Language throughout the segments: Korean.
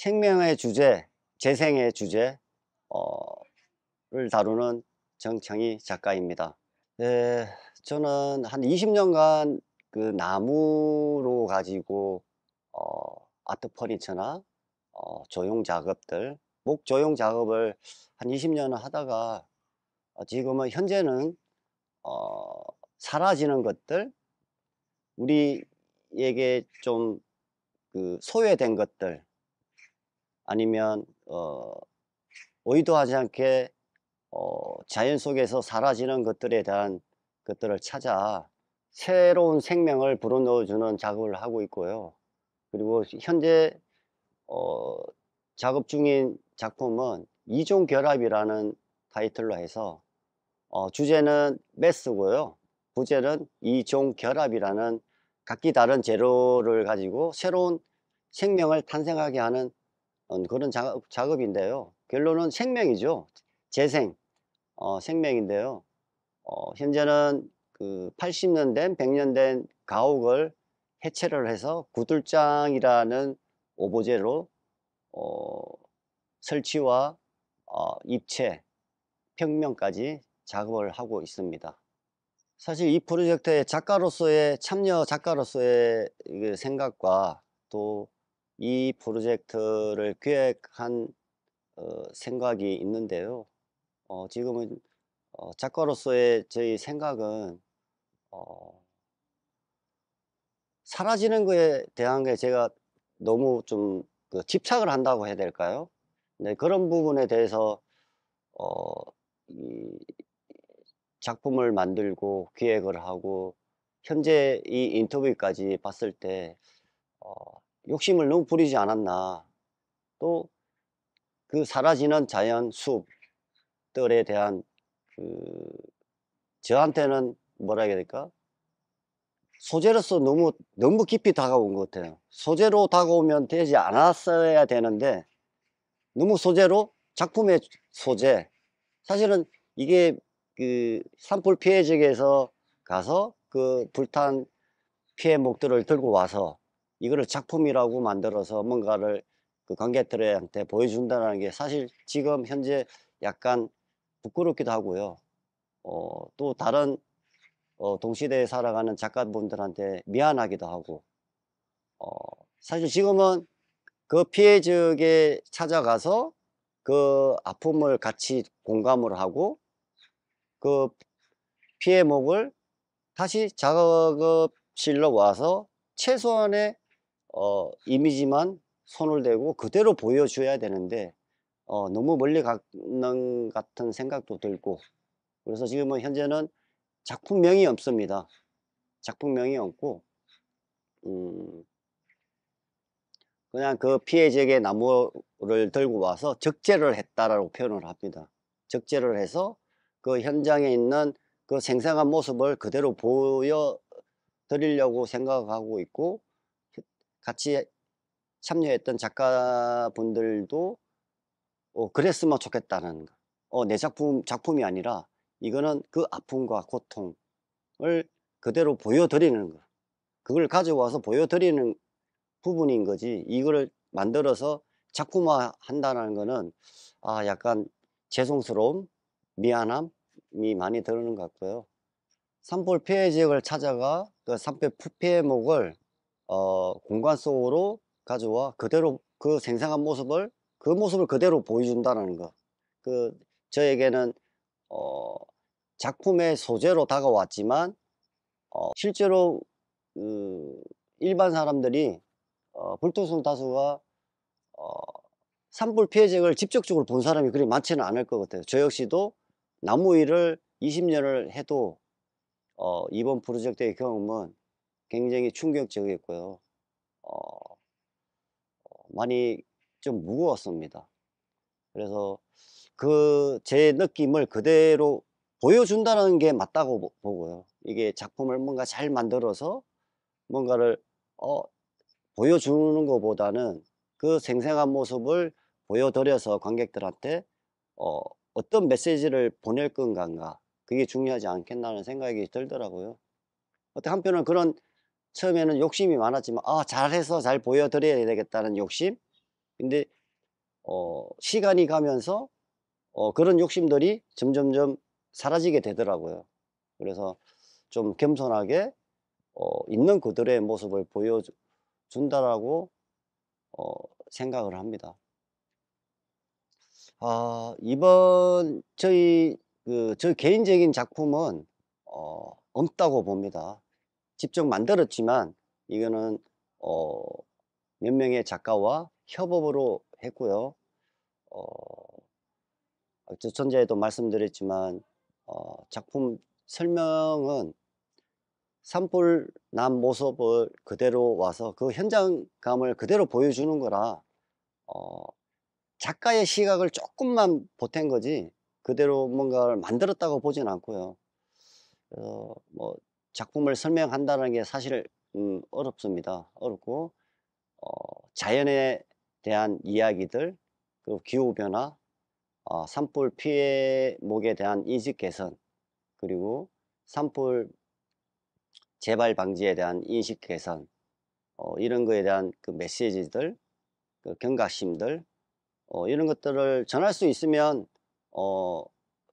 생명의 주제, 재생의 주제를 어, 다루는 정창희 작가입니다. 네, 저는 한 20년간 그 나무로 가지고 어, 아트 퍼니처나 어, 조형 작업들, 목 조형 작업을 한 20년을 하다가 지금은 현재는 어, 사라지는 것들, 우리에게 좀 그 소외된 것들, 아니면 어, 의도하지 않게 어, 자연 속에서 사라지는 것들에 대한 것들을 찾아 새로운 생명을 불어넣어주는 작업을 하고 있고요. 그리고 현재 어, 작업 중인 작품은 이종 결합이라는 타이틀로 해서 어, 주제는 매스고요 부제는 이종 결합이라는 각기 다른 재료를 가지고 새로운 생명을 탄생하게 하는 어, 그런 작업, 작업인데요. 결론은 생명이죠. 재생, 어, 생명인데요. 어, 현재는 그 80년 된, 100년 된 가옥을 해체를 해서 구둘장이라는 오보제로 어, 설치와 어, 입체, 평면까지 작업을 하고 있습니다. 사실 이프로젝트의 작가로서의 참여 작가로서의 그 생각과 또이 프로젝트를 기획한 어, 생각이 있는데요. 어, 지금은 어, 작가로서의 저희 생각은 어, 사라지는 것에 대한 게 제가 너무 좀그 집착을 한다고 해야 될까요? 네, 그런 부분에 대해서 어, 이 작품을 만들고 기획을 하고 현재 이 인터뷰까지 봤을 때 어, 욕심을 너무 부리지 않았나 또 그 사라지는 자연 숲들에 대한 그 저한테는 뭐라 해야 될까 소재로서 너무 너무 깊이 다가온 것 같아요 소재로 다가오면 되지 않았어야 되는데 너무 소재로 작품의 소재 사실은 이게 그 산불 피해 지역에서 가서 그 불탄 피해 목들을 들고 와서 이거를 작품이라고 만들어서 뭔가를 그 관객들한테 보여준다는 게 사실 지금 현재 약간 부끄럽기도 하고요. 어, 또 다른 어, 동시대에 살아가는 작가분들한테 미안하기도 하고 어, 사실 지금은 그 피해 지역에 찾아가서 그 아픔을 같이 공감을 하고 그 피해목을 다시 작업실로 와서 최소한의 어, 이미지만 손을 대고 그대로 보여줘야 되는데 어, 너무 멀리 가는 같은 생각도 들고 그래서 지금은 현재는 작품명이 없습니다. 작품명이 없고 음, 그냥 그 피해지역의 나무를 들고 와서 적재를 했다라고 표현을 합니다. 적재를 해서 그 현장에 있는 그 생생한 모습을 그대로 보여드리려고 생각하고 있고 같이 참여했던 작가분들도 어, 그랬으면 좋겠다는 거. 어, 내 작품, 작품이 아니라 이거는 그 아픔과 고통을 그대로 보여드리는 거. 그걸 가져와서 보여드리는 부분인 거지. 이거를 만들어서 작품화 한다는 거는 아, 약간 죄송스러움, 미안함이 많이 드는것 같고요. 산불 피해 지역을 찾아가 그 산불 피해목을 어, 공간 속으로 가져와 그대로 그 생생한 모습을 그 모습을 그대로 보여준다는 것. 그 저에게는 어, 작품의 소재로 다가왔지만 어, 실제로 그 일반 사람들이 어, 불투성 다수가 어, 산불 피해액을 직접적으로 본 사람이 그리 많지는 않을 것 같아요. 저 역시도 나무 일을 20년을 해도 어, 이번 프로젝트의 경험은 굉장히 충격적이었고요. 어, 어, 많이 좀 무거웠습니다. 그래서 그 제 느낌을 그대로 보여준다는 게 맞다고 보고요. 이게 작품을 뭔가 잘 만들어서 뭔가를 어, 보여주는 것보다는 그 생생한 모습을 보여드려서 관객들한테 어, 어떤 메시지를 보낼 건가 그게 중요하지 않겠나는 생각이 들더라고요. 어때 한편은 그런 처음에는 욕심이 많았지만 아 잘해서 잘 보여드려야 되겠다는 욕심 근데 어 시간이 가면서 어 그런 욕심들이 점점점 사라지게 되더라고요 그래서 좀 겸손하게 어 있는 그들의 모습을 보여준다라고 어 생각을 합니다 아 이번 저희 그 저 개인적인 작품은 어 없다고 봅니다 직접 만들었지만 이거는 어, 몇 명의 작가와 협업으로 했고요. 어, 전자에도 말씀드렸지만 어, 작품 설명은 산불 난 모습을 그대로 와서 그 현장감을 그대로 보여주는 거라 어, 작가의 시각을 조금만 보탠 거지 그대로 뭔가를 만들었다고 보진 않고요. 그뭐 작품을 설명한다는 게 사실 음, 어렵습니다. 어렵고 어, 자연에 대한 이야기들, 그리고 기후 변화, 어, 산불 피해목에 대한 인식 개선, 그리고 산불 재발 방지에 대한 인식 개선, 어, 이런 거에 대한 그 메시지들, 그 경각심들, 어, 이런 것들을 전할 수 있으면 어,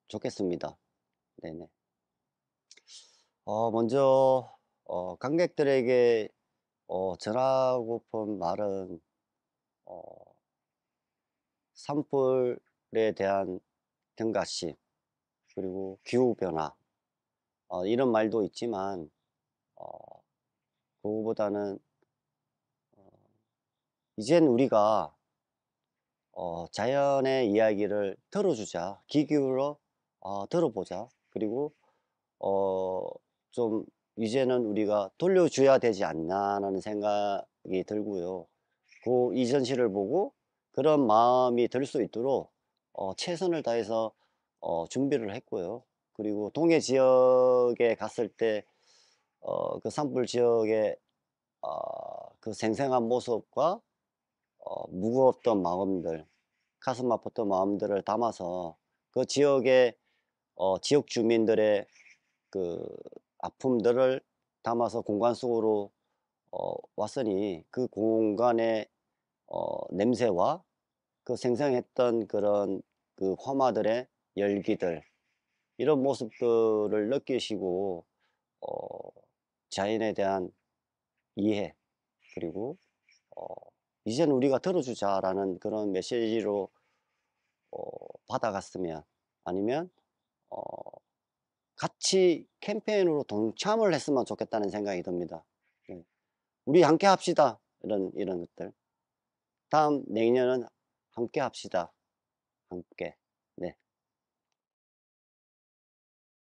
좋겠습니다. 네네. 어, 먼저 어, 관객들에게 어, 전하고픈 말은 어, 산불에 대한 경각심 그리고 기후변화 어, 이런 말도 있지만 어, 그거보다는 어, 이젠 우리가 어, 자연의 이야기를 들어주자 귀 기울어 어, 들어보자 그리고 어, 좀 이제는 우리가 돌려줘야 되지 않나라는 생각이 들고요. 그 이전 시를 보고 그런 마음이 들 수 있도록 어, 최선을 다해서 어, 준비를 했고요. 그리고 동해 지역에 갔을 때 어, 그 산불 지역에 어, 그 생생한 모습과 어, 무거웠던 마음들, 가슴 아팠던 마음들을 담아서 그 지역의 어, 지역 주민들의 그 아픔들을 담아서 공간 속으로 어, 왔으니 그 공간의 어, 냄새와 그 생성했던 그런 그 화마들의 열기들 이런 모습들을 느끼시고 어, 자연에 대한 이해 그리고 어, 이제는 우리가 들어주자라는 그런 메시지로 어, 받아갔으면 아니면 어, 같이 캠페인으로 동참을 했으면 좋겠다는 생각이 듭니다. 네. 우리 함께 합시다. 이런, 이런 것들. 다음 내년은 함께 합시다. 함께.